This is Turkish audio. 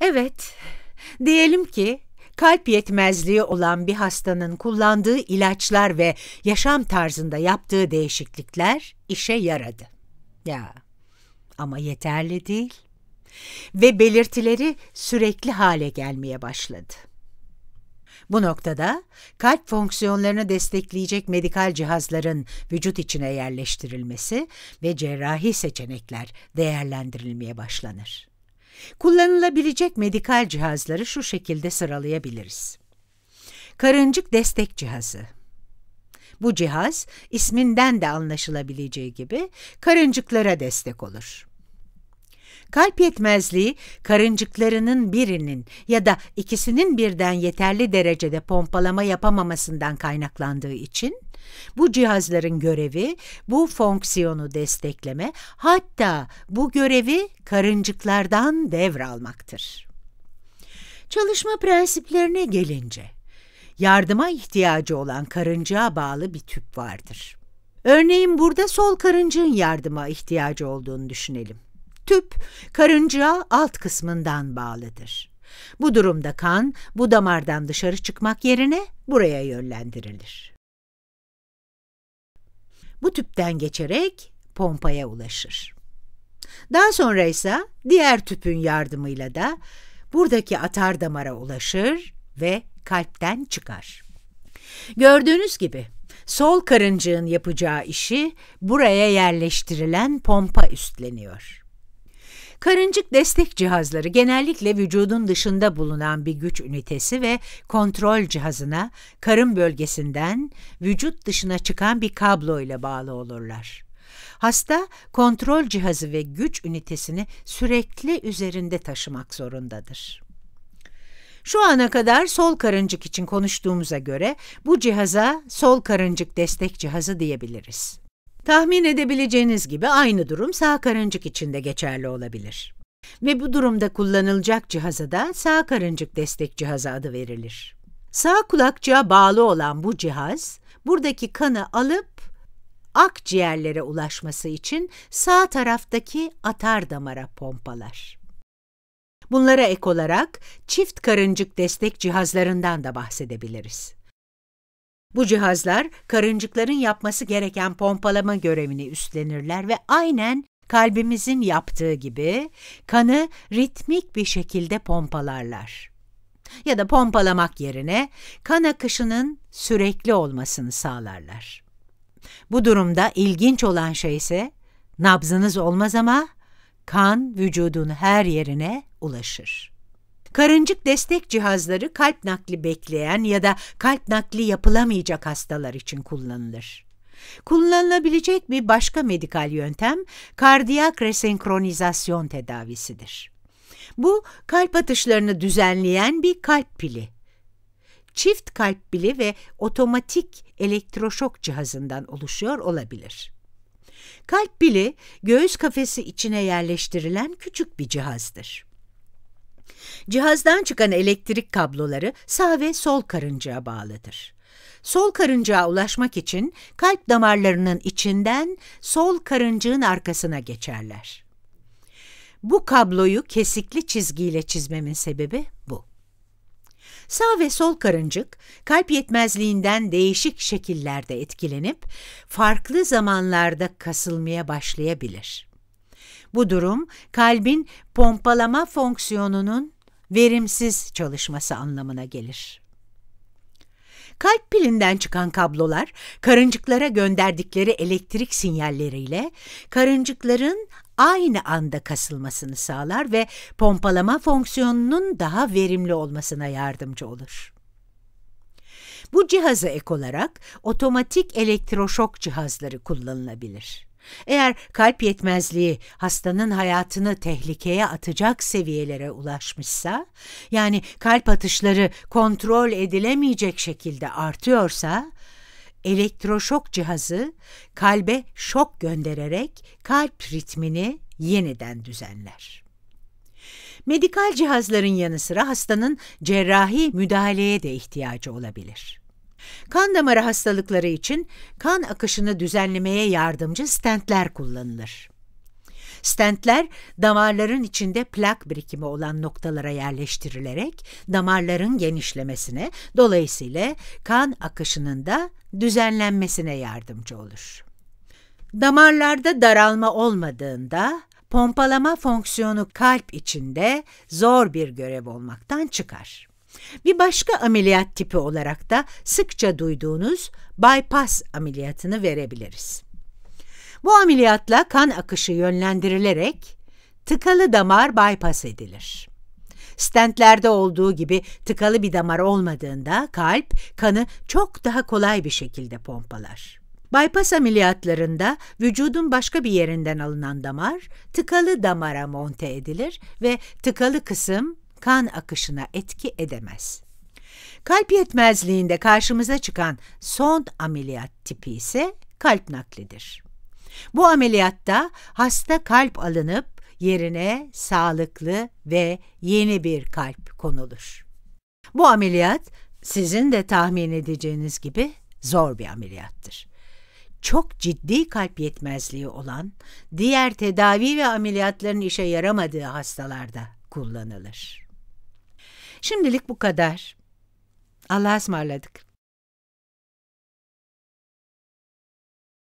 Evet, diyelim ki kalp yetmezliği olan bir hastanın kullandığı ilaçlar ve yaşam tarzında yaptığı değişiklikler işe yaradı. Ya ama yeterli değil ve belirtileri sürekli hale gelmeye başladı. Bu noktada kalp fonksiyonlarını destekleyecek medikal cihazların vücut içine yerleştirilmesi ve cerrahi seçenekler değerlendirilmeye başlanır. Kullanılabilecek medikal cihazları şu şekilde sıralayabiliriz. Karıncık destek cihazı. Bu cihaz isminden de anlaşılabileceği gibi karıncıklara destek olur. Kalp yetmezliği karıncıklarının birinin ya da ikisinin birden yeterli derecede pompalama yapamamasından kaynaklandığı için bu cihazların görevi bu fonksiyonu destekleme hatta bu görevi karıncıklardan devralmaktır. Çalışma prensiplerine gelince yardıma ihtiyacı olan karıncaya bağlı bir tüp vardır. Örneğin burada sol karıncığın yardıma ihtiyacı olduğunu düşünelim. Tüp karıncaya alt kısmından bağlıdır. Bu durumda kan bu damardan dışarı çıkmak yerine buraya yönlendirilir bu tüpten geçerek pompaya ulaşır. Daha sonra ise diğer tüpün yardımıyla da buradaki atar damara ulaşır ve kalpten çıkar. Gördüğünüz gibi sol karıncığın yapacağı işi buraya yerleştirilen pompa üstleniyor. Karıncık destek cihazları genellikle vücudun dışında bulunan bir güç ünitesi ve kontrol cihazına karın bölgesinden vücut dışına çıkan bir kablo ile bağlı olurlar. Hasta kontrol cihazı ve güç ünitesini sürekli üzerinde taşımak zorundadır. Şu ana kadar sol karıncık için konuştuğumuza göre bu cihaza sol karıncık destek cihazı diyebiliriz. Tahmin edebileceğiniz gibi aynı durum sağ karıncık için de geçerli olabilir. Ve bu durumda kullanılacak cihaza da sağ karıncık destek cihazı adı verilir. Sağ kulakçığa bağlı olan bu cihaz, buradaki kanı alıp akciğerlere ulaşması için sağ taraftaki atar damara pompalar. Bunlara ek olarak çift karıncık destek cihazlarından da bahsedebiliriz. Bu cihazlar karıncıkların yapması gereken pompalama görevini üstlenirler ve aynen kalbimizin yaptığı gibi kanı ritmik bir şekilde pompalarlar. Ya da pompalamak yerine kan akışının sürekli olmasını sağlarlar. Bu durumda ilginç olan şey ise nabzınız olmaz ama kan vücudun her yerine ulaşır. Karıncık destek cihazları kalp nakli bekleyen ya da kalp nakli yapılamayacak hastalar için kullanılır. Kullanılabilecek bir başka medikal yöntem kardiyak resenkronizasyon tedavisidir. Bu kalp atışlarını düzenleyen bir kalp pili çift kalp pili ve otomatik elektroşok cihazından oluşuyor olabilir. Kalp pili göğüs kafesi içine yerleştirilen küçük bir cihazdır. Cihazdan çıkan elektrik kabloları sağ ve sol karıncaya bağlıdır. Sol karıncaya ulaşmak için kalp damarlarının içinden sol karıncığın arkasına geçerler. Bu kabloyu kesikli çizgiyle çizmemin sebebi bu. Sağ ve sol karıncık kalp yetmezliğinden değişik şekillerde etkilenip farklı zamanlarda kasılmaya başlayabilir. Bu durum kalbin pompalama fonksiyonunun verimsiz çalışması anlamına gelir. Kalp pilinden çıkan kablolar karıncıklara gönderdikleri elektrik sinyalleriyle karıncıkların aynı anda kasılmasını sağlar ve pompalama fonksiyonunun daha verimli olmasına yardımcı olur. Bu cihaza ek olarak otomatik elektroşok cihazları kullanılabilir. Eğer kalp yetmezliği hastanın hayatını tehlikeye atacak seviyelere ulaşmışsa, yani kalp atışları kontrol edilemeyecek şekilde artıyorsa, elektroşok cihazı kalbe şok göndererek kalp ritmini yeniden düzenler. Medikal cihazların yanı sıra hastanın cerrahi müdahaleye de ihtiyacı olabilir. Kan damarı hastalıkları için kan akışını düzenlemeye yardımcı stentler kullanılır. Stentler damarların içinde plak birikimi olan noktalara yerleştirilerek damarların genişlemesine, dolayısıyla kan akışının da düzenlenmesine yardımcı olur. Damarlarda daralma olmadığında pompalama fonksiyonu kalp içinde zor bir görev olmaktan çıkar. Bir başka ameliyat tipi olarak da sıkça duyduğunuz bypass ameliyatını verebiliriz. Bu ameliyatla kan akışı yönlendirilerek tıkalı damar bypass edilir. Stentlerde olduğu gibi tıkalı bir damar olmadığında kalp kanı çok daha kolay bir şekilde pompalar. Bypass ameliyatlarında vücudun başka bir yerinden alınan damar tıkalı damara monte edilir ve tıkalı kısım kan akışına etki edemez. Kalp yetmezliğinde karşımıza çıkan son ameliyat tipi ise kalp naklidir. Bu ameliyatta hasta kalp alınıp yerine sağlıklı ve yeni bir kalp konulur. Bu ameliyat sizin de tahmin edeceğiniz gibi zor bir ameliyattır. Çok ciddi kalp yetmezliği olan, diğer tedavi ve ameliyatların işe yaramadığı hastalarda kullanılır. Şimdilik bu kadar. Allah'a ısmarladık.